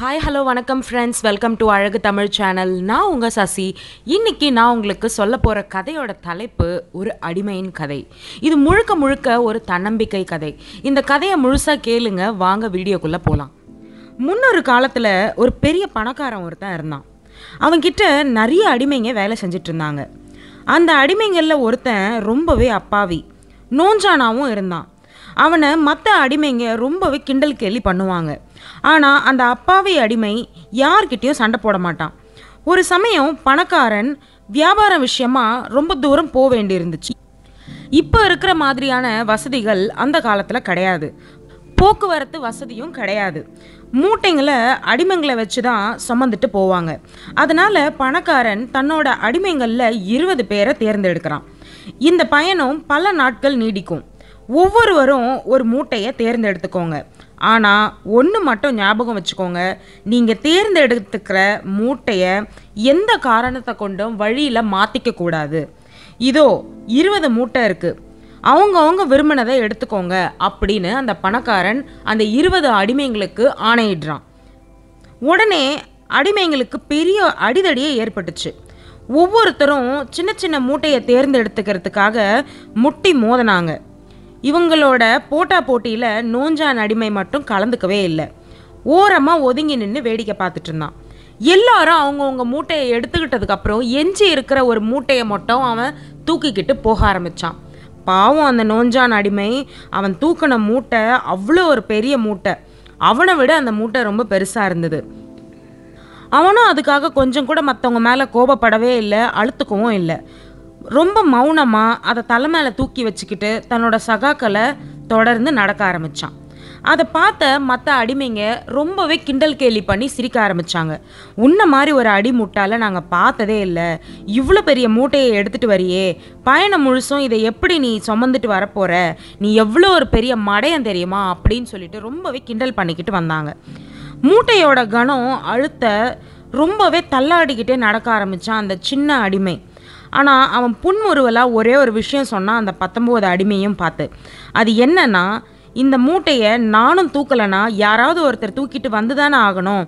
hi hello வணக்கம் friends welcome to Azhagu Tamil channel நான் உங்கள் சசி இன்னைக்கு நான் உங்களுக்கு சொல்ல போகிற கதையோட தலைப்பு ஒரு அடிமையின் கதை இது முழுக்க முழுக்க ஒரு தன்னம்பிக்கை கதை இந்த கதையை முழுசாக கேளுங்க வாங்க வீடியோக்குள்ளே போகலாம் முன்னொரு காலத்தில் ஒரு பெரிய பணக்காரன் ஒருத்தன் இருந்தான் அவங்கிட்ட நிறைய அடிமைங்க வேலை செஞ்சிட்டு இருந்தாங்க அந்த அடிமைங்களில் ஒருத்தன் ரொம்பவே அப்பாவி நோஞ்சானாவும் இருந்தான் அவனை மற்ற அடிமைங்க ரொம்பவே கிண்டல் கேலி பண்ணுவாங்க ஆனால் அந்த அப்பாவி அடிமை யார்கிட்டேயும் சண்டை போட மாட்டான் ஒரு சமயம் பணக்காரன் வியாபார விஷயமா ரொம்ப தூரம் போக வேண்டியிருந்துச்சு இப்போ இருக்கிற மாதிரியான வசதிகள் அந்த காலத்தில் கிடையாது போக்குவரத்து வசதியும் கிடையாது மூட்டைங்களை அடிமைங்களை வச்சு தான் சுமந்துட்டு போவாங்க அதனால் பணக்காரன் தன்னோட அடிமைங்களில் இருபது பேரை தேர்ந்தெடுக்கிறான் இந்த பயணம் பல நாட்கள் நீடிக்கும் ஒவ்வொருவரும் ஒரு மூட்டையை தேர்ந்தெடுத்துக்கோங்க ஆனால் ஒன்று மட்டும் ஞாபகம் வச்சுக்கோங்க நீங்கள் தேர்ந்தெடுத்துக்கிற மூட்டையை எந்த காரணத்தை கொண்டும் வழியில் மாற்றிக்க கூடாது இதோ இருபது மூட்டை இருக்குது அவங்கவுங்க விரும்பினதை எடுத்துக்கோங்க அப்படின்னு அந்த பணக்காரன் அந்த இருபது அடிமைங்களுக்கு ஆணையிடுறான் உடனே அடிமைங்களுக்கு பெரிய அடிதடியே ஏற்பட்டுச்சு ஒவ்வொருத்தரும் சின்ன சின்ன மூட்டையை தேர்ந்தெடுத்துக்கிறதுக்காக முட்டி மோதினாங்க இவங்களோட போட்டா போட்டியில் நோஞ்சான் அடிமை மட்டும் கலந்துக்கவே இல்லை ஓரமாக ஒதுங்கி நின்று வேடிக்கை பார்த்துட்டு இருந்தான் எல்லாரும் அவங்கவுங்க மூட்டையை எடுத்துக்கிட்டதுக்கப்புறம் எஞ்சி இருக்கிற ஒரு மூட்டையை மட்டும் அவன் தூக்கிக்கிட்டு போக ஆரம்பித்தான் பாவம் அந்த நோஞ்சான் அடிமை அவன் தூக்கின மூட்டை அவ்வளோ ஒரு பெரிய மூட்டை அவனை விட அந்த மூட்டை ரொம்ப பெருசாக இருந்தது அவனும் அதுக்காக கொஞ்சம் கூட மற்றவங்க மேலே கோபப்படவே இல்லை அழுத்துக்கவும் இல்லை ரொம்ப மௌனமாக அதை தலை மேலே தூக்கி வச்சுக்கிட்டு தன்னோட சகாக்களை தொடர்ந்து நடக்க ஆரம்பித்தான் அதை பார்த்த மற்ற அடிமைங்க ரொம்பவே கிண்டல் கேலி பண்ணி சிரிக்க ஆரம்பித்தாங்க உன்ன மாதிரி ஒரு அடி முட்டால நாங்கள் பார்த்ததே இல்லை இவ்வளோ பெரிய மூட்டையை எடுத்துகிட்டு வரியே பயணம் முழுசும் இதை எப்படி நீ சுமந்துட்டு வரப்போகிற நீ எவ்வளோ ஒரு பெரிய மடையம் தெரியுமா அப்படின்னு சொல்லிட்டு ரொம்பவே கிண்டல் பண்ணிக்கிட்டு வந்தாங்க மூட்டையோட கணம் அழுத்த ரொம்பவே தள்ளாடிக்கிட்டே நடக்க ஆரம்பித்தான் அந்த சின்ன அடிமை ஆனால் அவன் புன்முறுவலாக ஒரே ஒரு விஷயம் சொன்னால் அந்த பத்தொம்போது அடிமையும் பார்த்து அது என்னன்னா இந்த மூட்டையை நானும் தூக்கலைன்னா யாராவது ஒருத்தர் தூக்கிட்டு வந்து தானே ஆகணும்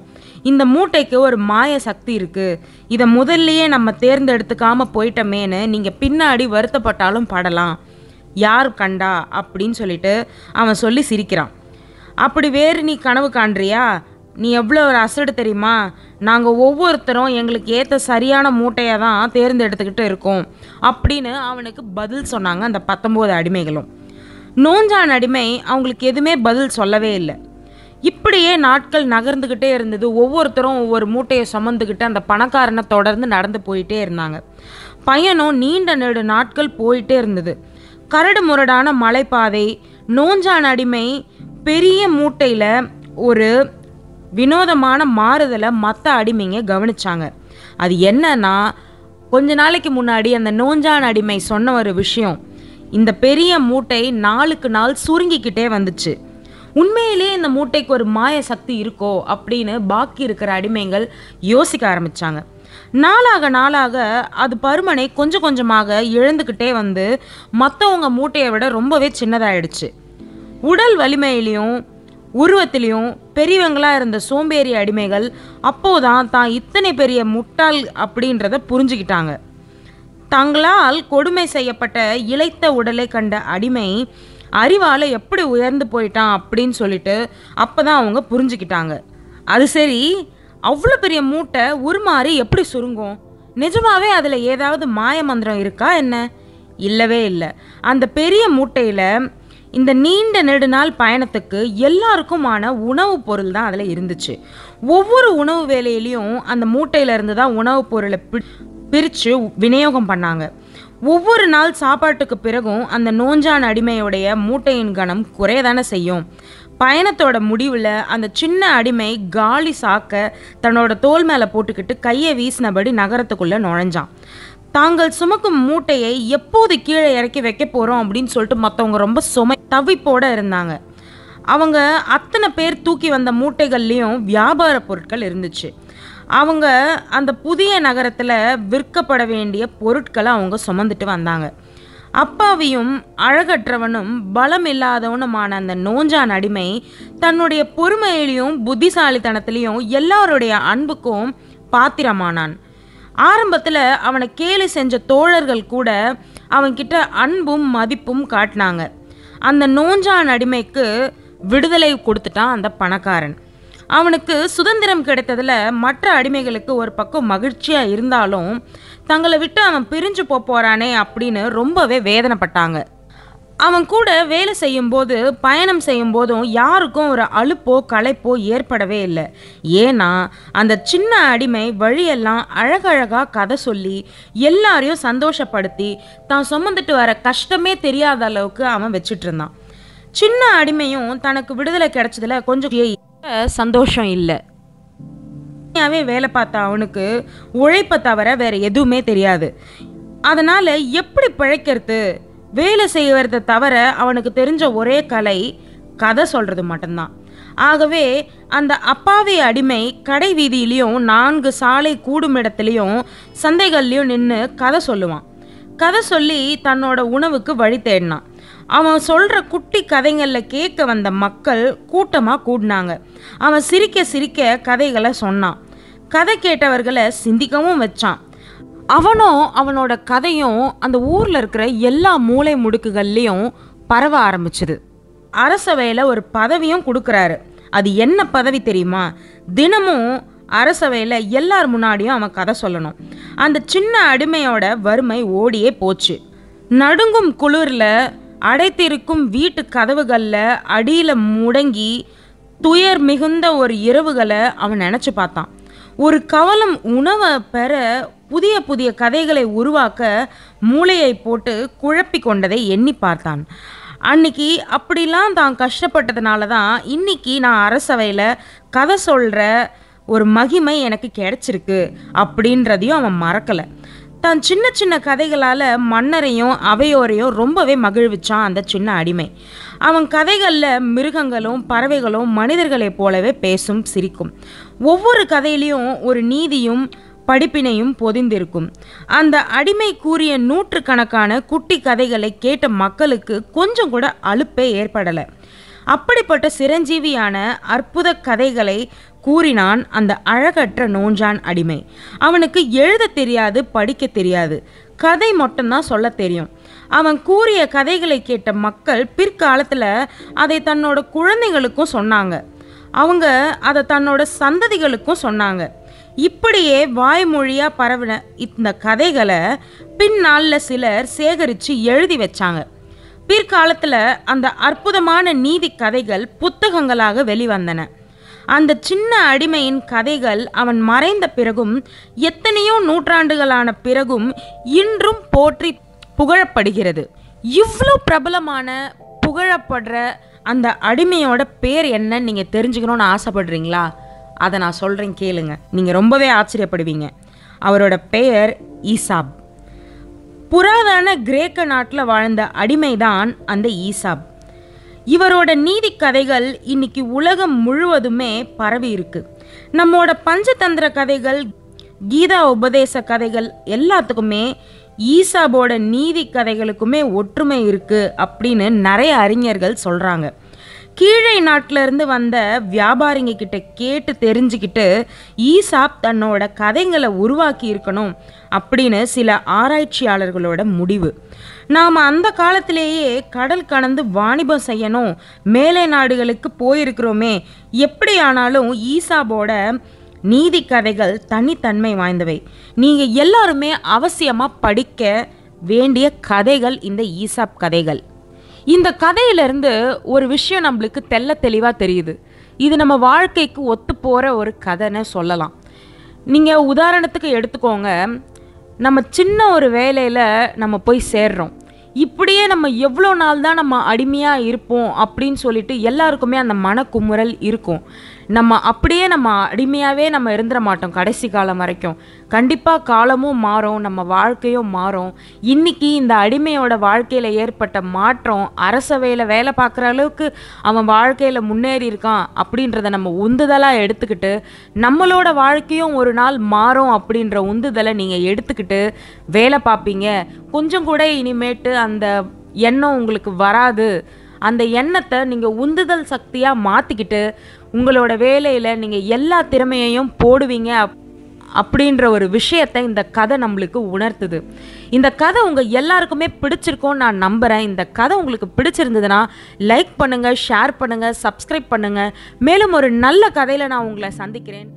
இந்த மூட்டைக்கு ஒரு மாய சக்தி இருக்குது இதை முதல்லையே நம்ம தேர்ந்தெடுத்துக்காமல் போயிட்டோமேன்னு நீங்கள் பின்னாடி வருத்தப்பட்டாலும் படலாம் யார் கண்டா அப்படின்னு சொல்லிட்டு அவன் சொல்லி சிரிக்கிறான் அப்படி வேறு நீ கனவு காண்றியா நீ எவ்வளோ ஒரு அசடு தெரியுமா நாங்கள் ஒவ்வொருத்தரும் எங்களுக்கு ஏற்ற சரியான மூட்டையாக தான் தேர்ந்தெடுத்துக்கிட்டு இருக்கோம் அப்படின்னு அவனுக்கு பதில் சொன்னாங்க அந்த பத்தொம்போது அடிமைகளும் நோஞ்சான் அடிமை அவங்களுக்கு எதுவுமே பதில் சொல்லவே இல்லை இப்படியே நாட்கள் நகர்ந்துக்கிட்டே இருந்தது ஒவ்வொருத்தரும் ஒவ்வொரு மூட்டையை சுமந்துக்கிட்டு அந்த பணக்காரனை தொடர்ந்து நடந்து போயிட்டே இருந்தாங்க பயணம் நீண்ட நெடு நாட்கள் போயிட்டே இருந்தது கரடு முரடான மலைப்பாதை நோஞ்சான் அடிமை பெரிய மூட்டையில் ஒரு வினோதமான மாறுதலை மற்ற அடிமைங்க கவனிச்சாங்க அது என்னன்னா கொஞ்ச நாளைக்கு முன்னாடி அந்த நோஞ்சான் அடிமை சொன்ன ஒரு விஷயம் இந்த பெரிய மூட்டை நாளுக்கு நாள் சுருங்கிக்கிட்டே வந்துச்சு உண்மையிலே இந்த மூட்டைக்கு ஒரு மாய சக்தி இருக்கோ அப்படின்னு பாக்கி இருக்கிற அடிமைகள் யோசிக்க ஆரம்பித்தாங்க நாளாக நாளாக அது பருமனை கொஞ்சம் கொஞ்சமாக இழந்துக்கிட்டே வந்து மற்றவங்க மூட்டையை விட ரொம்பவே சின்னதாகிடுச்சு உடல் வலிமையிலையும் உருவத்திலையும் பெரியவங்களாக இருந்த சோம்பேறி அடிமைகள் அப்போதான் தான் இத்தனை பெரிய முட்டாள் அப்படின்றத புரிஞ்சுக்கிட்டாங்க தங்களால் கொடுமை செய்யப்பட்ட இழைத்த உடலை கண்ட அடிமை அறிவால் எப்படி உயர்ந்து போயிட்டான் அப்படின்னு சொல்லிட்டு அப்போ தான் அவங்க புரிஞ்சுக்கிட்டாங்க அது சரி அவ்வளோ பெரிய மூட்டை உருமாறி எப்படி சுருங்கும் நிஜமாகவே அதில் ஏதாவது மாய மந்திரம் இருக்கா என்ன இல்லவே இல்லை அந்த பெரிய மூட்டையில் இந்த நீண்ட நெடுநாள் பயணத்துக்கு எல்லாருக்குமான உணவுப் பொருள் தான் அதில் இருந்துச்சு ஒவ்வொரு உணவு வேலையிலையும் அந்த மூட்டையிலேருந்து தான் உணவுப் பொருளை பி பிரித்து விநியோகம் பண்ணாங்க ஒவ்வொரு நாள் சாப்பாட்டுக்கு பிறகும் அந்த நோஞ்சான் அடிமையுடைய மூட்டையின் கணம் குறையதானே செய்யும் பயணத்தோட முடிவில் அந்த சின்ன அடிமை காலி சாக்க தன்னோட தோல் மேலே போட்டுக்கிட்டு கையை வீசினபடி நகரத்துக்குள்ளே நுழைஞ்சான் தாங்கள் சுமக்கும் மூட்டையை எப்போது கீழே இறக்கி வைக்க போகிறோம் அப்படின்னு சொல்லிட்டு மற்றவங்க ரொம்ப சுமை தவிப்போடு இருந்தாங்க அவங்க அத்தனை பேர் தூக்கி வந்த மூட்டைகள்லேயும் வியாபார பொருட்கள் இருந்துச்சு அவங்க அந்த புதிய நகரத்தில் விற்கப்பட வேண்டிய பொருட்களை அவங்க சுமந்துட்டு வந்தாங்க அப்பாவியும் அழகற்றவனும் பலம் இல்லாதவனுமான அந்த நோஞ்சான் அடிமை தன்னுடைய பொறுமையிலையும் புத்திசாலித்தனத்திலையும் எல்லாருடைய அன்புக்கும் பாத்திரமானான் ஆரம்பத்தில் அவனை கேலி செஞ்ச தோழர்கள் கூட அவன்கிட்ட அன்பும் மதிப்பும் காட்டினாங்க அந்த நோஞ்சான் அடிமைக்கு விடுதலை கொடுத்துட்டான் அந்த பணக்காரன் அவனுக்கு சுதந்திரம் கிடைத்ததில் மற்ற அடிமைகளுக்கு ஒரு பக்கம் மகிழ்ச்சியாக இருந்தாலும் தங்களை விட்டு அவன் பிரிஞ்சு போகிறானே அப்படின்னு ரொம்பவே வேதனைப்பட்டாங்க அவன் கூட வேலை செய்யும்போது பயணம் செய்யும்போதும் யாருக்கும் ஒரு அலுப்போ களைப்போ ஏற்படவே இல்லை ஏன்னா அந்த சின்ன அடிமை வழியெல்லாம் அழகழகாக கதை சொல்லி எல்லாரையும் சந்தோஷப்படுத்தி தான் சுமந்துட்டு வர கஷ்டமே தெரியாத அளவுக்கு அவன் வச்சுட்டு இருந்தான் சின்ன அடிமையும் தனக்கு விடுதலை கிடைச்சதுல கொஞ்சம் சந்தோஷம் இல்லை தனியாகவே வேலை பார்த்த அவனுக்கு உழைப்பை தவிர வேறு எதுவுமே தெரியாது அதனால் எப்படி பிழைக்கிறது வேலை செய்வத தவிர அவனுக்கு தெரிஞ்ச ஒரே கலை கதை சொல்கிறது மட்டும்தான் ஆகவே அந்த அப்பாவி அடிமை கடை வீதியிலையும் நான்கு சாலை கூடும் இடத்துலையும் சந்தைகள்லையும் நின்று கதை சொல்லுவான் கதை சொல்லி தன்னோட உணவுக்கு வழி தேடினான் அவன் சொல்கிற குட்டி கதைகளில் கேட்க வந்த மக்கள் கூட்டமாக கூடினாங்க அவன் சிரிக்க சிரிக்க கதைகளை சொன்னான் கதை கேட்டவர்களை சிந்திக்கவும் வச்சான் அவனும் அவனோட கதையும் அந்த ஊரில் இருக்கிற எல்லா மூளை முடுக்குகள்லேயும் பரவ ஆரம்பிச்சது அரசவையில் ஒரு பதவியும் கொடுக்குறாரு அது என்ன பதவி தெரியுமா தினமும் அரசவையில் எல்லார் முன்னாடியும் அவன் கதை சொல்லணும் அந்த சின்ன அடிமையோட வறுமை ஓடியே போச்சு நடுங்கும் குளிரில் அடைத்திருக்கும் வீட்டு கதவுகளில் அடியில் முடங்கி துயர் மிகுந்த ஒரு இரவுகளை அவன் நினச்சி பார்த்தான் ஒரு கவலம் உணவை பெற புதிய புதிய கதைகளை உருவாக்க மூளையை போட்டு குழப்பி கொண்டதை எண்ணி பார்த்தான் அன்னைக்கு அப்படிலாம் தான் கஷ்டப்பட்டதுனால தான் இன்னைக்கு நான் அரசவையில் கதை சொல்கிற ஒரு மகிமை எனக்கு கிடைச்சிருக்கு அப்படின்றதையும் அவன் மறக்கலை தான் சின்ன சின்ன கதைகளால் மன்னரையும் அவையோரையும் ரொம்பவே மகிழ்விச்சான் அந்த சின்ன அடிமை அவன் கதைகளில் மிருகங்களும் பறவைகளும் மனிதர்களைப் போலவே பேசும் சிரிக்கும் ஒவ்வொரு கதையிலையும் ஒரு நீதியும் படிப்பினையும் பொதிந்திருக்கும் அந்த அடிமை கூறிய நூற்றுக்கணக்கான குட்டி கதைகளை கேட்ட மக்களுக்கு கொஞ்சம் கூட அலுப்பே ஏற்படலை அப்படிப்பட்ட சிரஞ்சீவியான அற்புத கதைகளை கூறினான் அந்த அழகற்ற நோஞ்சான் அடிமை அவனுக்கு எழுத தெரியாது படிக்க தெரியாது கதை மட்டும்தான் சொல்ல தெரியும் அவன் கூறிய கதைகளை கேட்ட மக்கள் பிற்காலத்தில் அதை தன்னோட குழந்தைகளுக்கும் சொன்னாங்க அவங்க அதை தன்னோட சந்ததிகளுக்கும் சொன்னாங்க இப்படியே வாய்மொழியாக பரவின இந்த கதைகளை பின்னாளில் சிலர் சேகரித்து எழுதி வச்சாங்க பிற்காலத்தில் அந்த அற்புதமான நீதி கதைகள் புத்தகங்களாக வெளிவந்தன அந்த சின்ன அடிமையின் கதைகள் அவன் மறைந்த பிறகும் எத்தனையோ நூற்றாண்டுகளான பிறகும் இன்றும் போற்றி புகழப்படுகிறது இவ்வளோ பிரபலமான புகழப்படுற அந்த அடிமையோட பேர் என்னன்னு நீங்கள் தெரிஞ்சுக்கணும்னு ஆசைப்படுறீங்களா அதை நான் சொல்கிறேன் கேளுங்க நீங்கள் ரொம்பவே ஆச்சரியப்படுவீங்க அவரோட பெயர் ஈசாப் புராதன கிரேக்க நாட்டில் வாழ்ந்த அடிமைதான் அந்த ஈசாப் இவரோட நீதி கதைகள் இன்னைக்கு உலகம் முழுவதுமே பரவி இருக்கு நம்மோட பஞ்சதந்திர கதைகள் கீதா உபதேச கதைகள் எல்லாத்துக்குமே ஈசாபோட நீதி கதைகளுக்குமே ஒற்றுமை இருக்குது அப்படின்னு நிறைய அறிஞர்கள் சொல்கிறாங்க கீழே நாட்டிலேருந்து வந்த வியாபாரிங்க கிட்ட கேட்டு தெரிஞ்சுக்கிட்டு ஈசாப் தன்னோட கதைங்களை உருவாக்கி இருக்கணும் அப்படின்னு சில ஆராய்ச்சியாளர்களோட முடிவு நாம் அந்த காலத்திலேயே கடல் கடந்து வாணிபம் செய்யணும் மேலை நாடுகளுக்கு போயிருக்கிறோமே எப்படியானாலும் ஈசாபோட நீதி கதைகள் தனித்தன்மை வாய்ந்தவை நீங்கள் எல்லாருமே அவசியமாக படிக்க வேண்டிய கதைகள் இந்த ஈசாப் கதைகள் இந்த கதையிலேருந்து ஒரு விஷயம் நம்மளுக்கு தெல்ல தெளிவாக தெரியுது இது நம்ம வாழ்க்கைக்கு ஒத்து போகிற ஒரு கதைன்னு சொல்லலாம் நீங்கள் உதாரணத்துக்கு எடுத்துக்கோங்க நம்ம சின்ன ஒரு வேலையில் நம்ம போய் சேர்றோம் இப்படியே நம்ம எவ்வளோ நாள் தான் நம்ம அடிமையாக இருப்போம் அப்படின்னு சொல்லிட்டு எல்லாருக்குமே அந்த மனக்குமுறல் இருக்கும் நம்ம அப்படியே நம்ம அடிமையாகவே நம்ம இருந்துட மாட்டோம் கடைசி காலம் வரைக்கும் கண்டிப்பாக காலமும் மாறும் நம்ம வாழ்க்கையும் மாறும் இன்றைக்கி இந்த அடிமையோட வாழ்க்கையில் ஏற்பட்ட மாற்றம் அரசவையில் வேலை பார்க்குற அளவுக்கு அவன் வாழ்க்கையில் முன்னேறி இருக்கான் அப்படின்றத நம்ம உந்துதலாக எடுத்துக்கிட்டு நம்மளோட வாழ்க்கையும் ஒரு நாள் மாறும் அப்படின்ற உந்துதலை நீங்கள் எடுத்துக்கிட்டு வேலை பார்ப்பீங்க கொஞ்சம் கூட இனிமேட்டு அந்த எண்ணம் உங்களுக்கு வராது அந்த எண்ணத்தை நீங்கள் உந்துதல் சக்தியாக மாற்றிக்கிட்டு உங்களோட வேலையில் நீங்கள் எல்லா திறமையையும் போடுவீங்க அப்படின்ற ஒரு விஷயத்தை இந்த கதை நம்மளுக்கு உணர்த்துது இந்த கதை உங்கள் எல்லாருக்குமே பிடிச்சிருக்கோன்னு நான் நம்புகிறேன் இந்த கதை உங்களுக்கு பிடிச்சிருந்ததுன்னா லைக் பண்ணுங்கள் ஷேர் பண்ணுங்கள் சப்ஸ்கிரைப் பண்ணுங்கள் மேலும் ஒரு நல்ல கதையில் நான் உங்களை சந்திக்கிறேன்